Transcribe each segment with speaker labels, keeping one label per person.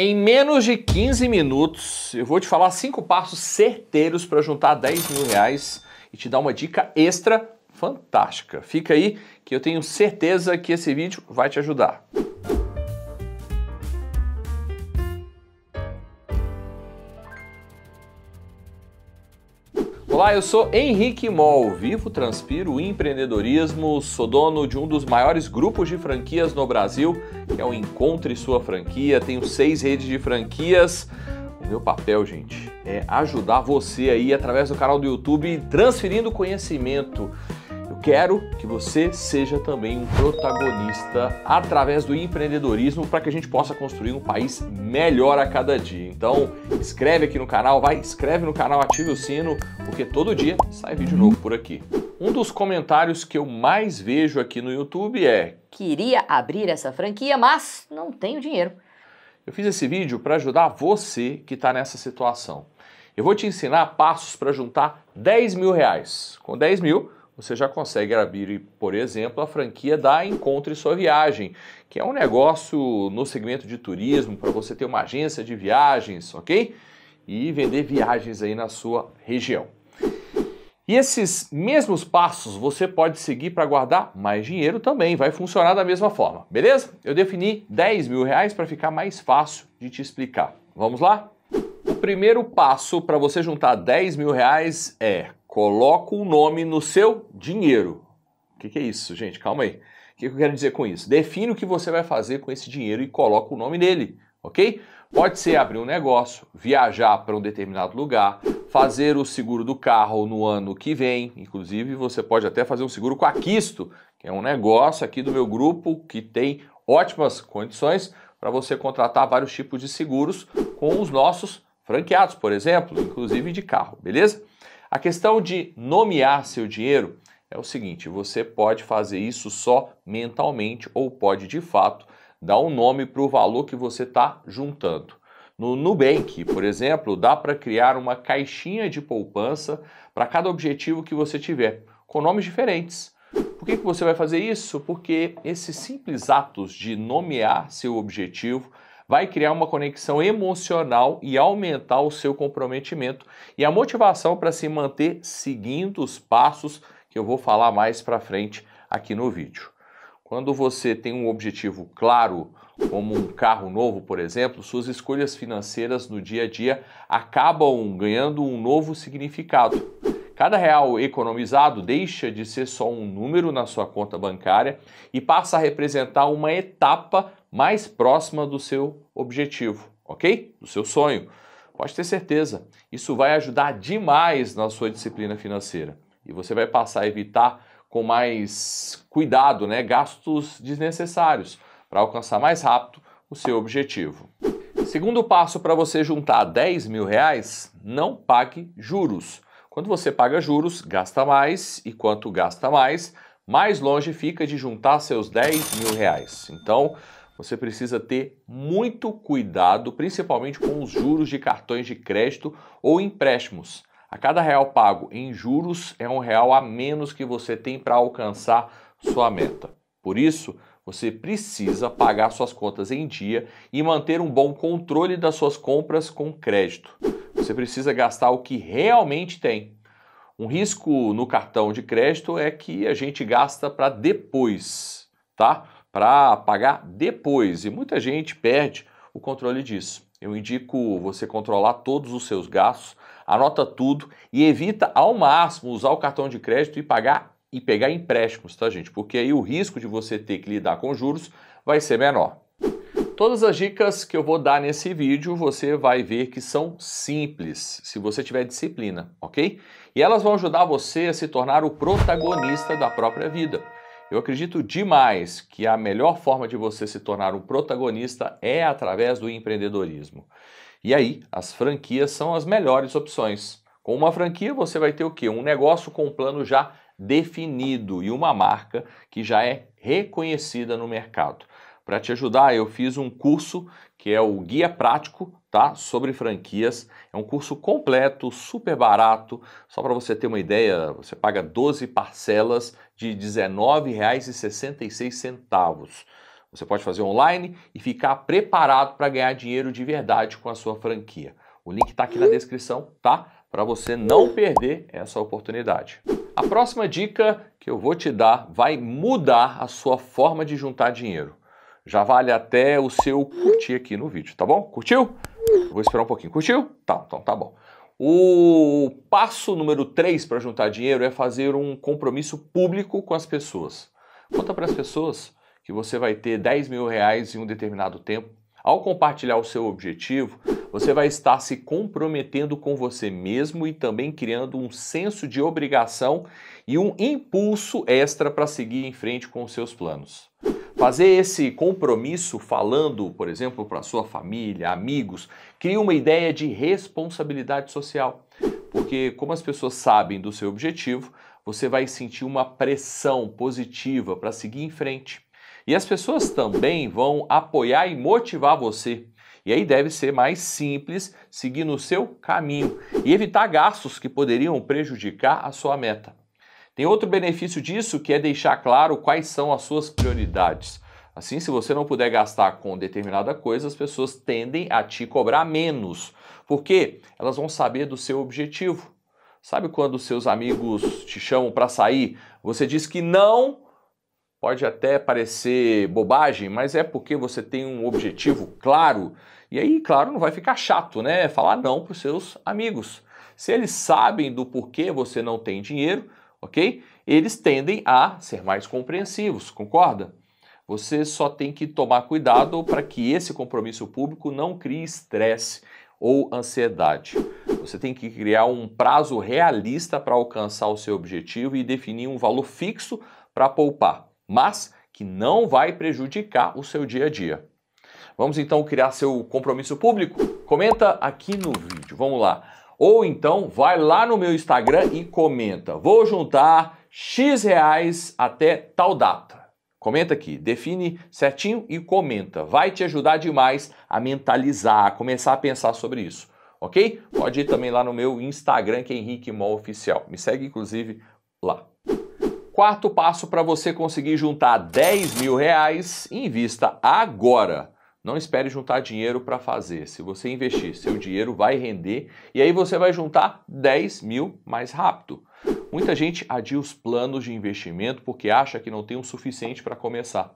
Speaker 1: Em menos de 15 minutos, eu vou te falar cinco passos certeiros para juntar 10 mil reais e te dar uma dica extra fantástica. Fica aí que eu tenho certeza que esse vídeo vai te ajudar. Olá, eu sou Henrique Mol, vivo, transpiro o empreendedorismo, sou dono de um dos maiores grupos de franquias no Brasil, que é o Encontre Sua Franquia, tenho seis redes de franquias. O meu papel, gente, é ajudar você aí através do canal do YouTube transferindo conhecimento quero que você seja também um protagonista através do empreendedorismo para que a gente possa construir um país melhor a cada dia. Então, inscreve aqui no canal, vai, inscreve no canal, ative o sino, porque todo dia sai vídeo novo por aqui. Um dos comentários que eu mais vejo aqui no YouTube é: Queria abrir essa franquia, mas não tenho dinheiro. Eu fiz esse vídeo para ajudar você que está nessa situação. Eu vou te ensinar passos para juntar 10 mil reais. Com 10 mil, você já consegue abrir, por exemplo, a franquia da Encontre Sua Viagem, que é um negócio no segmento de turismo para você ter uma agência de viagens, ok? E vender viagens aí na sua região. E esses mesmos passos você pode seguir para guardar mais dinheiro também, vai funcionar da mesma forma, beleza? Eu defini 10 mil reais para ficar mais fácil de te explicar. Vamos lá? primeiro passo para você juntar 10 mil reais é coloca um nome no seu dinheiro. O que, que é isso, gente? Calma aí. O que eu quero dizer com isso? Define o que você vai fazer com esse dinheiro e coloca o nome nele, ok? Pode ser abrir um negócio, viajar para um determinado lugar, fazer o seguro do carro no ano que vem. Inclusive, você pode até fazer um seguro com a Quisto, que é um negócio aqui do meu grupo que tem ótimas condições para você contratar vários tipos de seguros com os nossos franqueados, por exemplo, inclusive de carro, beleza? A questão de nomear seu dinheiro é o seguinte: você pode fazer isso só mentalmente ou pode de fato dar um nome para o valor que você está juntando. No Nubank, por exemplo, dá para criar uma caixinha de poupança para cada objetivo que você tiver, com nomes diferentes. Por que, que você vai fazer isso? Porque esses simples atos de nomear seu objetivo vai criar uma conexão emocional e aumentar o seu comprometimento e a motivação para se manter seguindo os passos que eu vou falar mais para frente aqui no vídeo. Quando você tem um objetivo claro, como um carro novo, por exemplo, suas escolhas financeiras no dia a dia acabam ganhando um novo significado Cada real economizado deixa de ser só um número na sua conta bancária e passa a representar uma etapa mais próxima do seu objetivo, ok? Do seu sonho. Pode ter certeza, isso vai ajudar demais na sua disciplina financeira e você vai passar a evitar com mais cuidado, né, gastos desnecessários para alcançar mais rápido o seu objetivo. Segundo passo para você juntar 10 mil reais, não pague juros. Quando você paga juros, gasta mais, e quanto gasta mais, mais longe fica de juntar seus 10 mil reais. Então, você precisa ter muito cuidado, principalmente com os juros de cartões de crédito ou empréstimos. A cada real pago em juros é um real a menos que você tem para alcançar sua meta. Por isso, você precisa pagar suas contas em dia e manter um bom controle das suas compras com crédito. Você precisa gastar o que realmente tem. Um risco no cartão de crédito é que a gente gasta para depois, tá? Para pagar depois. E muita gente perde o controle disso. Eu indico você controlar todos os seus gastos, anota tudo e evita ao máximo usar o cartão de crédito e pagar e pegar empréstimos, tá, gente? Porque aí o risco de você ter que lidar com juros vai ser menor. Todas as dicas que eu vou dar nesse vídeo, você vai ver que são simples, se você tiver disciplina, ok? E elas vão ajudar você a se tornar o protagonista da própria vida. Eu acredito demais que a melhor forma de você se tornar um protagonista é através do empreendedorismo. E aí, as franquias são as melhores opções. Com uma franquia, você vai ter o quê? Um negócio com um plano já definido e uma marca que já é reconhecida no mercado. Para te ajudar, eu fiz um curso que é o Guia Prático tá? sobre franquias. É um curso completo, super barato. Só para você ter uma ideia, você paga 12 parcelas de R$19,66. Você pode fazer online e ficar preparado para ganhar dinheiro de verdade com a sua franquia. O link está aqui na descrição, tá? Para você não perder essa oportunidade. A próxima dica que eu vou te dar vai mudar a sua forma de juntar dinheiro já vale até o seu curtir aqui no vídeo, tá bom? Curtiu? Vou esperar um pouquinho. Curtiu? Tá, então tá bom. O passo número 3 para juntar dinheiro é fazer um compromisso público com as pessoas. Conta para as pessoas que você vai ter 10 mil reais em um determinado tempo. Ao compartilhar o seu objetivo, você vai estar se comprometendo com você mesmo e também criando um senso de obrigação e um impulso extra para seguir em frente com os seus planos. Fazer esse compromisso falando, por exemplo, para sua família, amigos, cria uma ideia de responsabilidade social. Porque, como as pessoas sabem do seu objetivo, você vai sentir uma pressão positiva para seguir em frente. E as pessoas também vão apoiar e motivar você. E aí deve ser mais simples seguir no seu caminho e evitar gastos que poderiam prejudicar a sua meta. Tem outro benefício disso que é deixar claro quais são as suas prioridades. Assim, se você não puder gastar com determinada coisa, as pessoas tendem a te cobrar menos, porque elas vão saber do seu objetivo. Sabe quando seus amigos te chamam para sair, você diz que não, pode até parecer bobagem, mas é porque você tem um objetivo claro. E aí, claro, não vai ficar chato, né? Falar não para os seus amigos. Se eles sabem do porquê você não tem dinheiro, ok? Eles tendem a ser mais compreensivos, concorda? Você só tem que tomar cuidado para que esse compromisso público não crie estresse ou ansiedade. Você tem que criar um prazo realista para alcançar o seu objetivo e definir um valor fixo para poupar, mas que não vai prejudicar o seu dia a dia. Vamos então criar seu compromisso público? Comenta aqui no vídeo. Vamos lá. Ou então vai lá no meu Instagram e comenta. Vou juntar X reais até tal data. Comenta aqui, define certinho e comenta. Vai te ajudar demais a mentalizar, a começar a pensar sobre isso, ok? Pode ir também lá no meu Instagram, que é Henrique Mol Oficial. Me segue, inclusive, lá. Quarto passo para você conseguir juntar 10 mil reais, invista agora. Não espere juntar dinheiro para fazer. Se você investir, seu dinheiro vai render e aí você vai juntar 10 mil mais rápido. Muita gente adia os planos de investimento porque acha que não tem o suficiente para começar.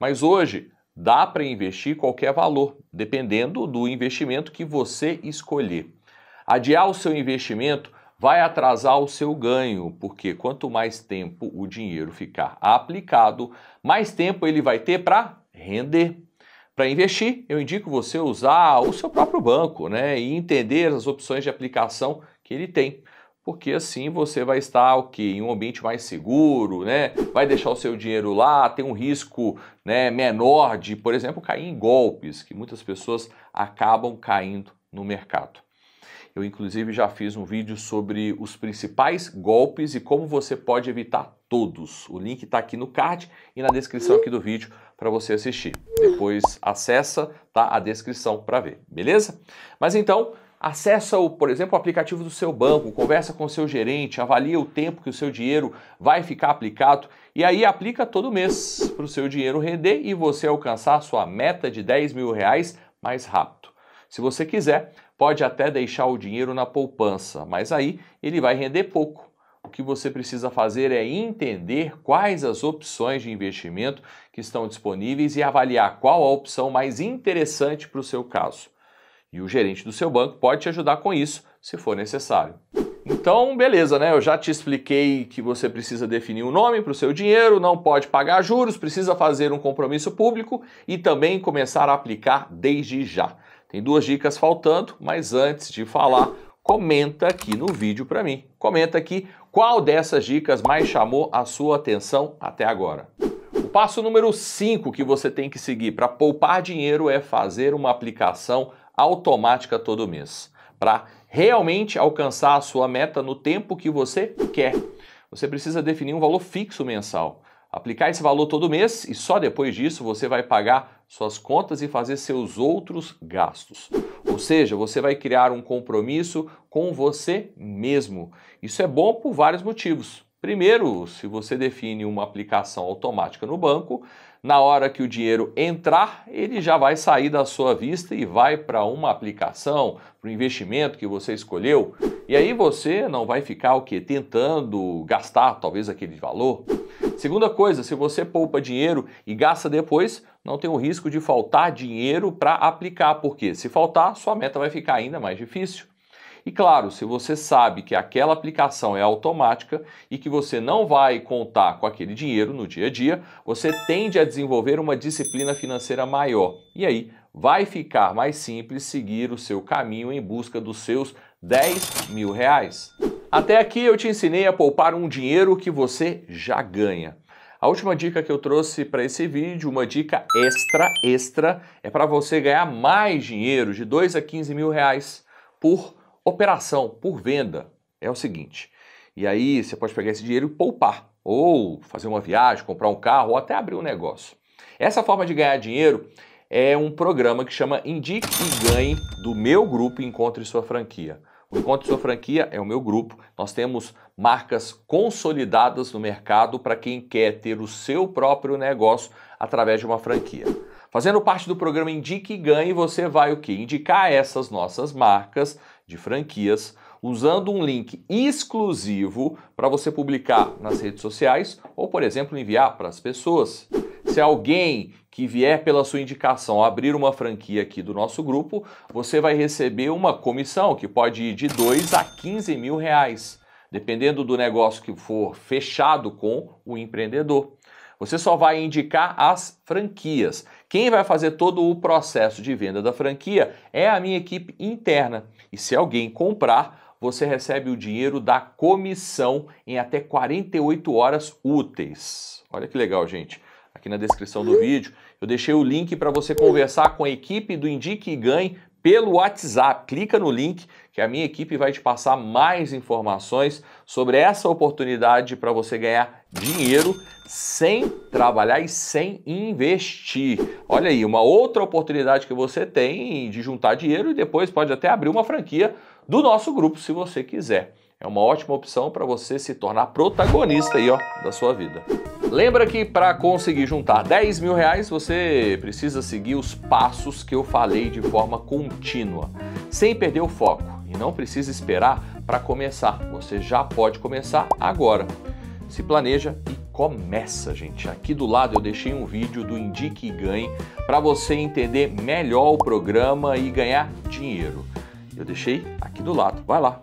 Speaker 1: Mas hoje dá para investir qualquer valor, dependendo do investimento que você escolher. Adiar o seu investimento vai atrasar o seu ganho, porque quanto mais tempo o dinheiro ficar aplicado, mais tempo ele vai ter para render. Para investir, eu indico você usar o seu próprio banco né, e entender as opções de aplicação que ele tem. Porque assim você vai estar o que em um ambiente mais seguro, né? Vai deixar o seu dinheiro lá, tem um risco, né, menor de, por exemplo, cair em golpes, que muitas pessoas acabam caindo no mercado. Eu, inclusive, já fiz um vídeo sobre os principais golpes e como você pode evitar todos. O link está aqui no card e na descrição aqui do vídeo para você assistir. Depois acessa tá, a descrição para ver, beleza? Mas então, acessa, o, por exemplo, o aplicativo do seu banco, conversa com o seu gerente, avalia o tempo que o seu dinheiro vai ficar aplicado e aí aplica todo mês para o seu dinheiro render e você alcançar a sua meta de 10 mil reais mais rápido. Se você quiser, Pode até deixar o dinheiro na poupança, mas aí ele vai render pouco. O que você precisa fazer é entender quais as opções de investimento que estão disponíveis e avaliar qual a opção mais interessante para o seu caso. E o gerente do seu banco pode te ajudar com isso, se for necessário. Então, beleza, né? Eu já te expliquei que você precisa definir um nome para o seu dinheiro, não pode pagar juros, precisa fazer um compromisso público e também começar a aplicar desde já. Tem duas dicas faltando, mas antes de falar, comenta aqui no vídeo para mim. Comenta aqui qual dessas dicas mais chamou a sua atenção até agora. O passo número 5 que você tem que seguir para poupar dinheiro é fazer uma aplicação automática todo mês, para realmente alcançar a sua meta no tempo que você quer. Você precisa definir um valor fixo mensal, aplicar esse valor todo mês e só depois disso você vai pagar suas contas e fazer seus outros gastos. Ou seja, você vai criar um compromisso com você mesmo. Isso é bom por vários motivos. Primeiro, se você define uma aplicação automática no banco, na hora que o dinheiro entrar, ele já vai sair da sua vista e vai para uma aplicação, para o investimento que você escolheu. E aí você não vai ficar o que tentando gastar talvez aquele valor. Segunda coisa, se você poupa dinheiro e gasta depois, não tem o risco de faltar dinheiro para aplicar, porque se faltar, sua meta vai ficar ainda mais difícil. E claro, se você sabe que aquela aplicação é automática e que você não vai contar com aquele dinheiro no dia a dia, você tende a desenvolver uma disciplina financeira maior. E aí vai ficar mais simples seguir o seu caminho em busca dos seus 10 mil reais. Até aqui eu te ensinei a poupar um dinheiro que você já ganha. A última dica que eu trouxe para esse vídeo, uma dica extra, extra, é para você ganhar mais dinheiro, de 2 a 15 mil reais por operação, por venda. É o seguinte, e aí você pode pegar esse dinheiro e poupar, ou fazer uma viagem, comprar um carro, ou até abrir um negócio. Essa forma de ganhar dinheiro é um programa que chama Indique e Ganhe do meu grupo Encontre Sua Franquia. O Encontre Sua Franquia é o meu grupo. Nós temos marcas consolidadas no mercado para quem quer ter o seu próprio negócio através de uma franquia. Fazendo parte do programa Indique e Ganhe, você vai o que? Indicar essas nossas marcas de franquias usando um link exclusivo para você publicar nas redes sociais ou, por exemplo, enviar para as pessoas. Se alguém que vier pela sua indicação abrir uma franquia aqui do nosso grupo, você vai receber uma comissão que pode ir de 2 a 15 mil reais dependendo do negócio que for fechado com o empreendedor. Você só vai indicar as franquias. Quem vai fazer todo o processo de venda da franquia é a minha equipe interna. E se alguém comprar, você recebe o dinheiro da comissão em até 48 horas úteis. Olha que legal, gente. Aqui na descrição do vídeo eu deixei o link para você conversar com a equipe do Indique e Ganhe pelo WhatsApp. Clica no link que a minha equipe vai te passar mais informações sobre essa oportunidade para você ganhar dinheiro sem trabalhar e sem investir. Olha aí, uma outra oportunidade que você tem de juntar dinheiro e depois pode até abrir uma franquia do nosso grupo se você quiser. É uma ótima opção para você se tornar protagonista aí, ó, da sua vida. Lembra que para conseguir juntar 10 mil reais você precisa seguir os passos que eu falei de forma contínua, sem perder o foco e não precisa esperar para começar. Você já pode começar agora. Se planeja e começa, gente. Aqui do lado eu deixei um vídeo do Indique e Ganhe para você entender melhor o programa e ganhar dinheiro. Eu deixei aqui do lado. Vai lá.